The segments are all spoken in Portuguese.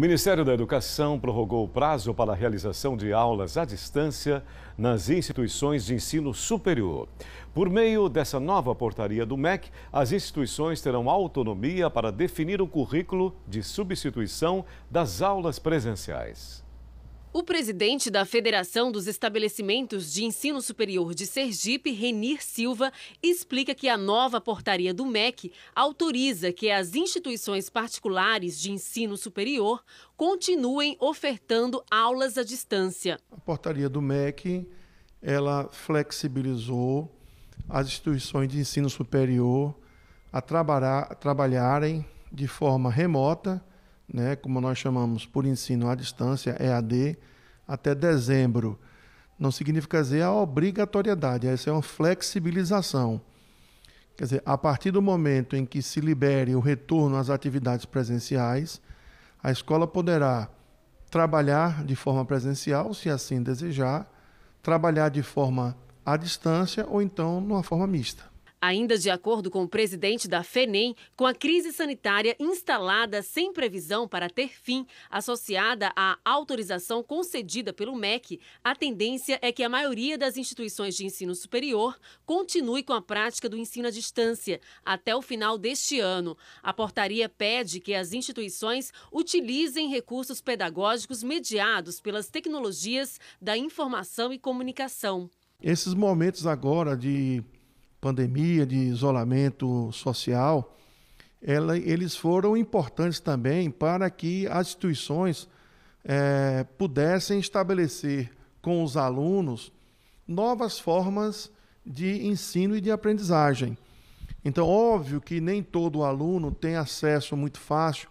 O Ministério da Educação prorrogou o prazo para a realização de aulas à distância nas instituições de ensino superior. Por meio dessa nova portaria do MEC, as instituições terão autonomia para definir o currículo de substituição das aulas presenciais. O presidente da Federação dos Estabelecimentos de Ensino Superior de Sergipe, Renir Silva, explica que a nova portaria do MEC autoriza que as instituições particulares de ensino superior continuem ofertando aulas à distância. A portaria do MEC, ela flexibilizou as instituições de ensino superior a, trabalhar, a trabalharem de forma remota né, como nós chamamos por ensino à distância, EAD, até dezembro. Não significa dizer a obrigatoriedade, essa é uma flexibilização. Quer dizer, a partir do momento em que se libere o retorno às atividades presenciais, a escola poderá trabalhar de forma presencial, se assim desejar, trabalhar de forma à distância ou então numa forma mista. Ainda de acordo com o presidente da FENEM, com a crise sanitária instalada sem previsão para ter fim, associada à autorização concedida pelo MEC, a tendência é que a maioria das instituições de ensino superior continue com a prática do ensino à distância até o final deste ano. A portaria pede que as instituições utilizem recursos pedagógicos mediados pelas tecnologias da informação e comunicação. Esses momentos agora de pandemia, de isolamento social, ela, eles foram importantes também para que as instituições é, pudessem estabelecer com os alunos novas formas de ensino e de aprendizagem. Então, óbvio que nem todo aluno tem acesso muito fácil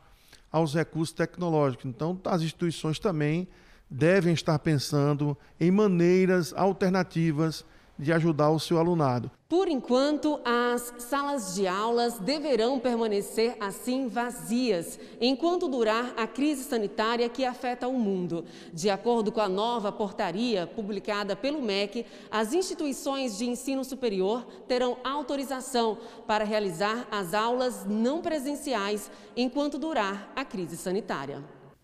aos recursos tecnológicos. Então, as instituições também devem estar pensando em maneiras alternativas de ajudar o seu alunado. Por enquanto, as salas de aulas deverão permanecer assim vazias, enquanto durar a crise sanitária que afeta o mundo. De acordo com a nova portaria publicada pelo MEC, as instituições de ensino superior terão autorização para realizar as aulas não presenciais enquanto durar a crise sanitária.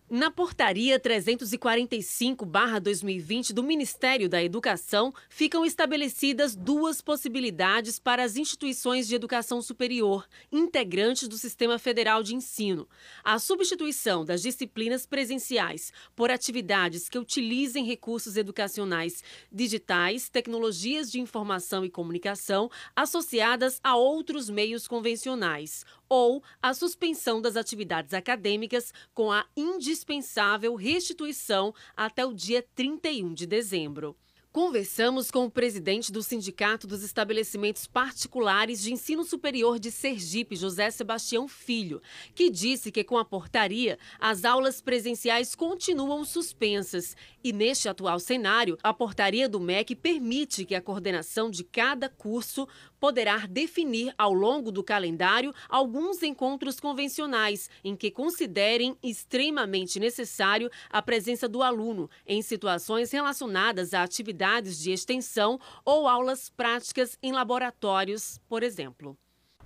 Na portaria 345-2020 do Ministério da Educação, ficam estabelecidas duas possibilidades para as instituições de educação superior, integrantes do Sistema Federal de Ensino: a substituição das disciplinas presenciais por atividades que utilizem recursos educacionais digitais, tecnologias de informação e comunicação associadas a outros meios convencionais, ou a suspensão das atividades acadêmicas com a indis indispensável restituição até o dia 31 de dezembro. Conversamos com o presidente do Sindicato dos Estabelecimentos Particulares de Ensino Superior de Sergipe, José Sebastião Filho, que disse que com a portaria as aulas presenciais continuam suspensas e neste atual cenário, a portaria do MEC permite que a coordenação de cada curso poderá definir ao longo do calendário alguns encontros convencionais em que considerem extremamente necessário a presença do aluno em situações relacionadas à atividade atividades de extensão ou aulas práticas em laboratórios, por exemplo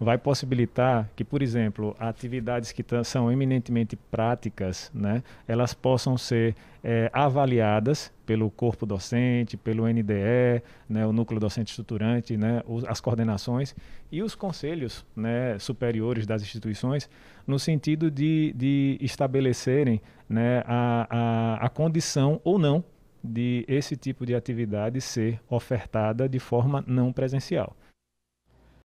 vai possibilitar que, por exemplo, atividades que são eminentemente práticas, né, elas possam ser é, avaliadas pelo corpo docente, pelo NDE, né, o núcleo docente estruturante, né, as coordenações e os conselhos né, superiores das instituições, no sentido de, de estabelecerem né, a, a, a condição ou não de esse tipo de atividade ser ofertada de forma não presencial.